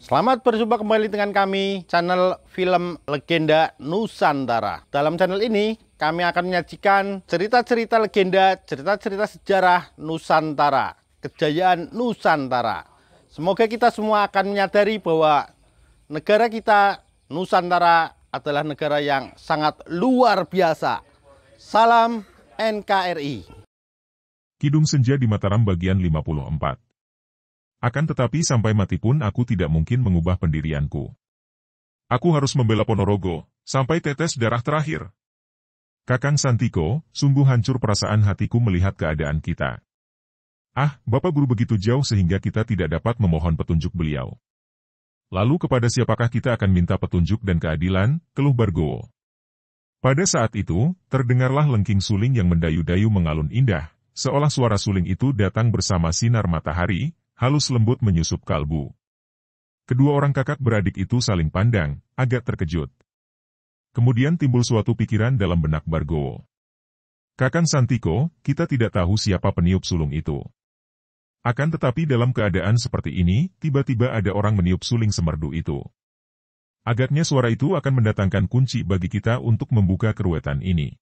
Selamat berjumpa kembali dengan kami, channel film Legenda Nusantara. Dalam channel ini, kami akan menyajikan cerita-cerita legenda, cerita-cerita sejarah Nusantara, kejayaan Nusantara. Semoga kita semua akan menyadari bahwa negara kita, Nusantara, adalah negara yang sangat luar biasa. Salam NKRI. Kidung Senja di Mataram bagian 54 akan tetapi sampai mati pun aku tidak mungkin mengubah pendirianku. Aku harus membela Ponorogo, sampai tetes darah terakhir. Kakang Santiko, sungguh hancur perasaan hatiku melihat keadaan kita. Ah, Bapak Guru begitu jauh sehingga kita tidak dapat memohon petunjuk beliau. Lalu kepada siapakah kita akan minta petunjuk dan keadilan, keluh Bargowo. Pada saat itu, terdengarlah lengking suling yang mendayu-dayu mengalun indah, seolah suara suling itu datang bersama sinar matahari, halus lembut menyusup kalbu. Kedua orang kakak beradik itu saling pandang, agak terkejut. Kemudian timbul suatu pikiran dalam benak Bargowo. Kakan Santiko, kita tidak tahu siapa peniup sulung itu. Akan tetapi dalam keadaan seperti ini, tiba-tiba ada orang meniup suling semerdu itu. Agaknya suara itu akan mendatangkan kunci bagi kita untuk membuka keruetan ini.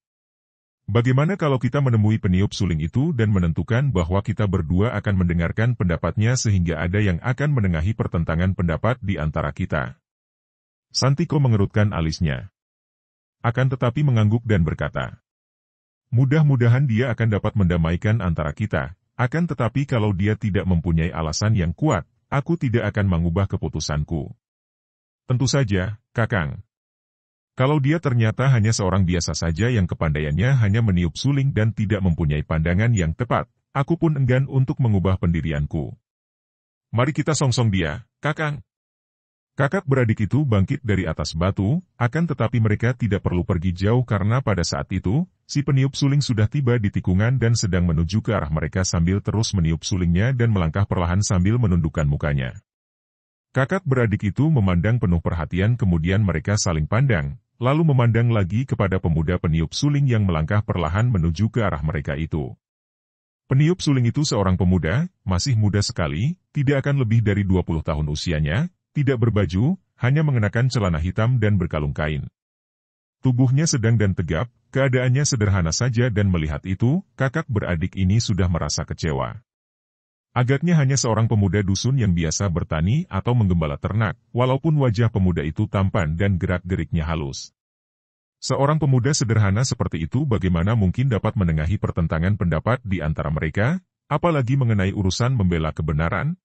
Bagaimana kalau kita menemui peniup suling itu dan menentukan bahwa kita berdua akan mendengarkan pendapatnya sehingga ada yang akan menengahi pertentangan pendapat di antara kita? Santiko mengerutkan alisnya. Akan tetapi mengangguk dan berkata, Mudah-mudahan dia akan dapat mendamaikan antara kita, akan tetapi kalau dia tidak mempunyai alasan yang kuat, aku tidak akan mengubah keputusanku. Tentu saja, Kakang, kalau dia ternyata hanya seorang biasa saja yang kepandaiannya hanya meniup suling dan tidak mempunyai pandangan yang tepat, aku pun enggan untuk mengubah pendirianku. Mari kita songsong dia, kakang. Kakak beradik itu bangkit dari atas batu, akan tetapi mereka tidak perlu pergi jauh karena pada saat itu, si peniup suling sudah tiba di tikungan dan sedang menuju ke arah mereka sambil terus meniup sulingnya dan melangkah perlahan sambil menundukkan mukanya. Kakak beradik itu memandang penuh perhatian kemudian mereka saling pandang, lalu memandang lagi kepada pemuda peniup suling yang melangkah perlahan menuju ke arah mereka itu. Peniup suling itu seorang pemuda, masih muda sekali, tidak akan lebih dari 20 tahun usianya, tidak berbaju, hanya mengenakan celana hitam dan berkalung kain. Tubuhnya sedang dan tegap, keadaannya sederhana saja dan melihat itu, kakak beradik ini sudah merasa kecewa. Agaknya hanya seorang pemuda dusun yang biasa bertani atau menggembala ternak, walaupun wajah pemuda itu tampan dan gerak-geriknya halus. Seorang pemuda sederhana seperti itu bagaimana mungkin dapat menengahi pertentangan pendapat di antara mereka, apalagi mengenai urusan membela kebenaran?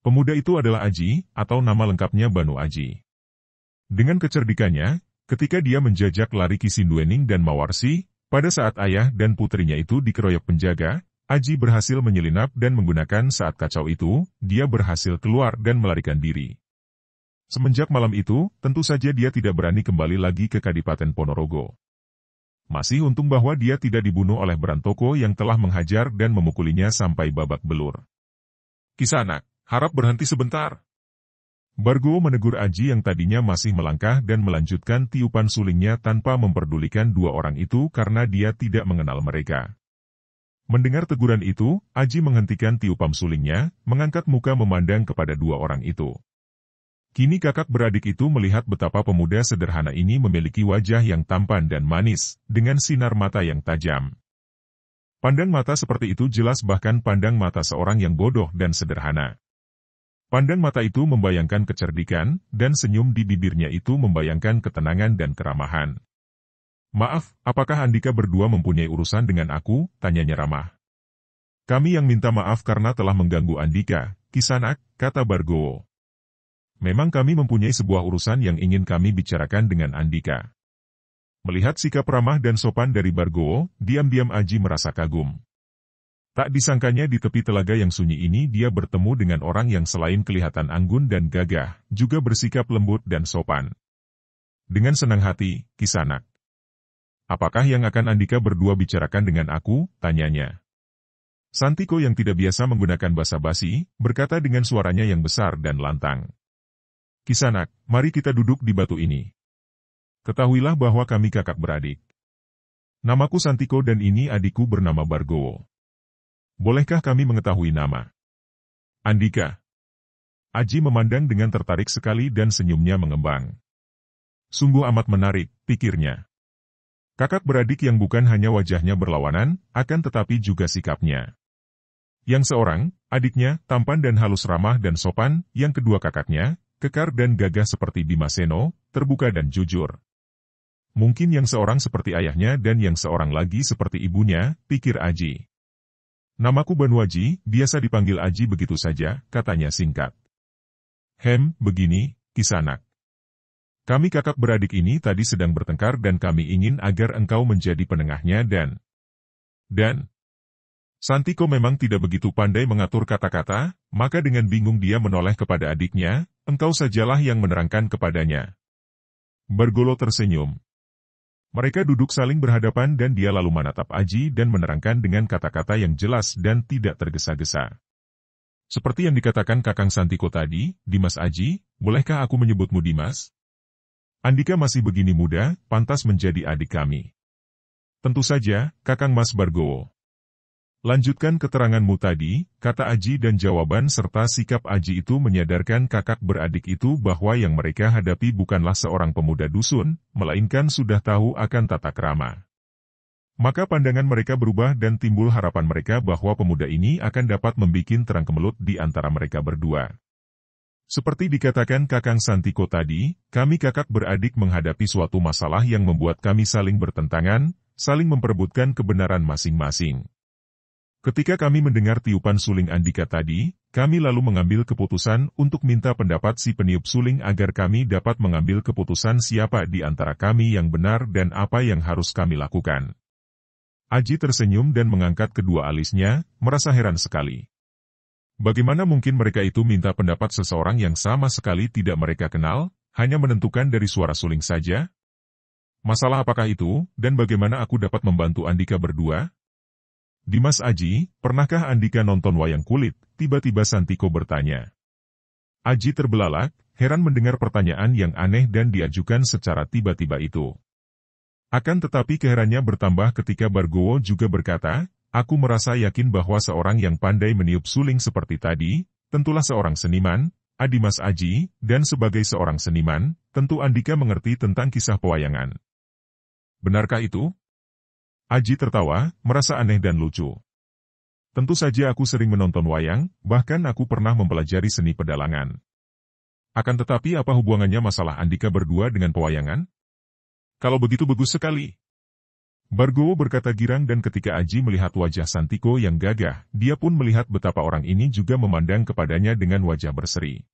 Pemuda itu adalah Aji, atau nama lengkapnya Banu Aji. Dengan kecerdikannya, ketika dia menjajak lari Kisinduening dan Mawarsi, pada saat ayah dan putrinya itu dikeroyok penjaga, Aji berhasil menyelinap dan menggunakan saat kacau itu, dia berhasil keluar dan melarikan diri. Semenjak malam itu, tentu saja dia tidak berani kembali lagi ke Kadipaten Ponorogo. Masih untung bahwa dia tidak dibunuh oleh Berantoko yang telah menghajar dan memukulinya sampai babak belur. Kisah anak, harap berhenti sebentar. Bargo menegur Aji yang tadinya masih melangkah dan melanjutkan tiupan sulingnya tanpa memperdulikan dua orang itu karena dia tidak mengenal mereka. Mendengar teguran itu, Aji menghentikan tiupam sulingnya, mengangkat muka memandang kepada dua orang itu. Kini kakak beradik itu melihat betapa pemuda sederhana ini memiliki wajah yang tampan dan manis, dengan sinar mata yang tajam. Pandang mata seperti itu jelas bahkan pandang mata seorang yang bodoh dan sederhana. Pandang mata itu membayangkan kecerdikan, dan senyum di bibirnya itu membayangkan ketenangan dan keramahan. Maaf, apakah Andika berdua mempunyai urusan dengan aku? Tanyanya ramah. Kami yang minta maaf karena telah mengganggu Andika, Kisanak, kata Bargowo. Memang kami mempunyai sebuah urusan yang ingin kami bicarakan dengan Andika. Melihat sikap ramah dan sopan dari Bargowo, diam-diam Aji merasa kagum. Tak disangkanya di tepi telaga yang sunyi ini dia bertemu dengan orang yang selain kelihatan anggun dan gagah, juga bersikap lembut dan sopan. Dengan senang hati, Kisanak Apakah yang akan Andika berdua bicarakan dengan aku? Tanyanya. Santiko yang tidak biasa menggunakan basa basi, berkata dengan suaranya yang besar dan lantang. Kisanak, mari kita duduk di batu ini. Ketahuilah bahwa kami kakak beradik. Namaku Santiko dan ini adikku bernama Bargowo. Bolehkah kami mengetahui nama? Andika. Aji memandang dengan tertarik sekali dan senyumnya mengembang. Sungguh amat menarik, pikirnya. Kakak beradik yang bukan hanya wajahnya berlawanan, akan tetapi juga sikapnya. Yang seorang, adiknya, tampan dan halus ramah dan sopan, yang kedua kakaknya, kekar dan gagah seperti Bimaseno, terbuka dan jujur. Mungkin yang seorang seperti ayahnya dan yang seorang lagi seperti ibunya, pikir Aji. Namaku Banwaji, biasa dipanggil Aji begitu saja, katanya singkat. Hem, begini, kisanak. Kami kakak beradik ini tadi sedang bertengkar dan kami ingin agar engkau menjadi penengahnya dan... Dan... Santiko memang tidak begitu pandai mengatur kata-kata, maka dengan bingung dia menoleh kepada adiknya, engkau sajalah yang menerangkan kepadanya. Bergolo tersenyum. Mereka duduk saling berhadapan dan dia lalu menatap Aji dan menerangkan dengan kata-kata yang jelas dan tidak tergesa-gesa. Seperti yang dikatakan Kakang Santiko tadi, Dimas Aji, bolehkah aku menyebutmu Dimas? Andika masih begini muda, pantas menjadi adik kami. Tentu saja, Kakang Mas Bargowo. Lanjutkan keteranganmu tadi, kata Aji dan jawaban serta sikap Aji itu menyadarkan kakak beradik itu bahwa yang mereka hadapi bukanlah seorang pemuda dusun, melainkan sudah tahu akan tata kerama. Maka pandangan mereka berubah dan timbul harapan mereka bahwa pemuda ini akan dapat membuat terang kemelut di antara mereka berdua. Seperti dikatakan Kakang Santiko tadi, kami kakak beradik menghadapi suatu masalah yang membuat kami saling bertentangan, saling memperebutkan kebenaran masing-masing. Ketika kami mendengar tiupan suling Andika tadi, kami lalu mengambil keputusan untuk minta pendapat si peniup suling agar kami dapat mengambil keputusan siapa di antara kami yang benar dan apa yang harus kami lakukan. Aji tersenyum dan mengangkat kedua alisnya, merasa heran sekali. Bagaimana mungkin mereka itu minta pendapat seseorang yang sama sekali tidak mereka kenal, hanya menentukan dari suara suling saja? Masalah apakah itu, dan bagaimana aku dapat membantu Andika berdua? Dimas Aji, pernahkah Andika nonton wayang kulit? Tiba-tiba Santiko bertanya. Aji terbelalak, heran mendengar pertanyaan yang aneh dan diajukan secara tiba-tiba itu. Akan tetapi keherannya bertambah ketika Bargowo juga berkata, Aku merasa yakin bahwa seorang yang pandai meniup suling seperti tadi, tentulah seorang seniman, Adimas Aji, dan sebagai seorang seniman, tentu Andika mengerti tentang kisah pewayangan. Benarkah itu? Aji tertawa, merasa aneh dan lucu. Tentu saja aku sering menonton wayang, bahkan aku pernah mempelajari seni pedalangan. Akan tetapi apa hubungannya masalah Andika berdua dengan pewayangan? Kalau begitu bagus sekali. Bargowo berkata girang dan ketika Aji melihat wajah Santiko yang gagah, dia pun melihat betapa orang ini juga memandang kepadanya dengan wajah berseri.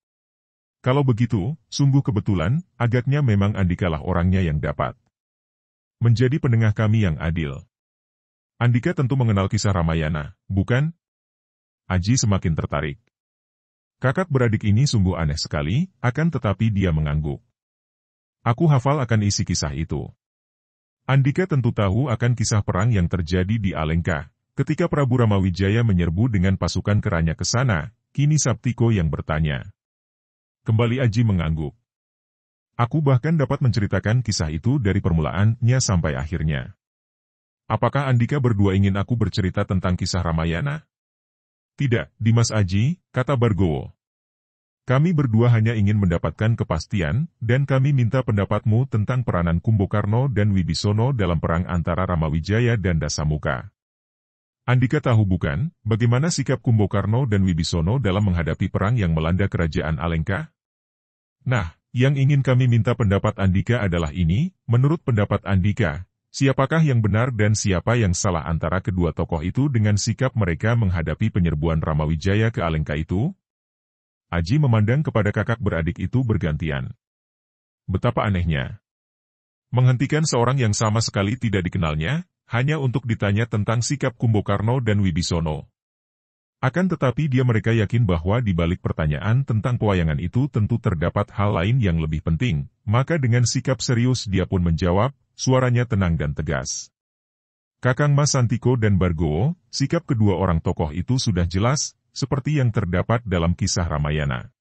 Kalau begitu, sungguh kebetulan, agaknya memang Andika lah orangnya yang dapat menjadi penengah kami yang adil. Andika tentu mengenal kisah Ramayana, bukan? Aji semakin tertarik. Kakak beradik ini sungguh aneh sekali, akan tetapi dia mengangguk. Aku hafal akan isi kisah itu. Andika tentu tahu akan kisah perang yang terjadi di Alengka. Ketika Prabu Ramawijaya menyerbu dengan pasukan keranya ke sana, kini Saptiko yang bertanya. Kembali Aji mengangguk. Aku bahkan dapat menceritakan kisah itu dari permulaannya sampai akhirnya. Apakah Andika berdua ingin aku bercerita tentang kisah Ramayana? Tidak, Dimas Aji, kata Bargowo. Kami berdua hanya ingin mendapatkan kepastian, dan kami minta pendapatmu tentang peranan Kumbokarno dan Wibisono dalam perang antara Ramawijaya dan Dasamuka. Andika tahu bukan, bagaimana sikap Kumbokarno dan Wibisono dalam menghadapi perang yang melanda kerajaan Alengka? Nah, yang ingin kami minta pendapat Andika adalah ini, menurut pendapat Andika, siapakah yang benar dan siapa yang salah antara kedua tokoh itu dengan sikap mereka menghadapi penyerbuan Ramawijaya ke Alengka itu? Aji memandang kepada kakak beradik itu bergantian. Betapa anehnya. Menghentikan seorang yang sama sekali tidak dikenalnya, hanya untuk ditanya tentang sikap Kumbokarno dan Wibisono. Akan tetapi dia mereka yakin bahwa di balik pertanyaan tentang pewayangan itu tentu terdapat hal lain yang lebih penting, maka dengan sikap serius dia pun menjawab, suaranya tenang dan tegas. Kakang Mas Santiko dan Bargowo, sikap kedua orang tokoh itu sudah jelas, seperti yang terdapat dalam kisah Ramayana.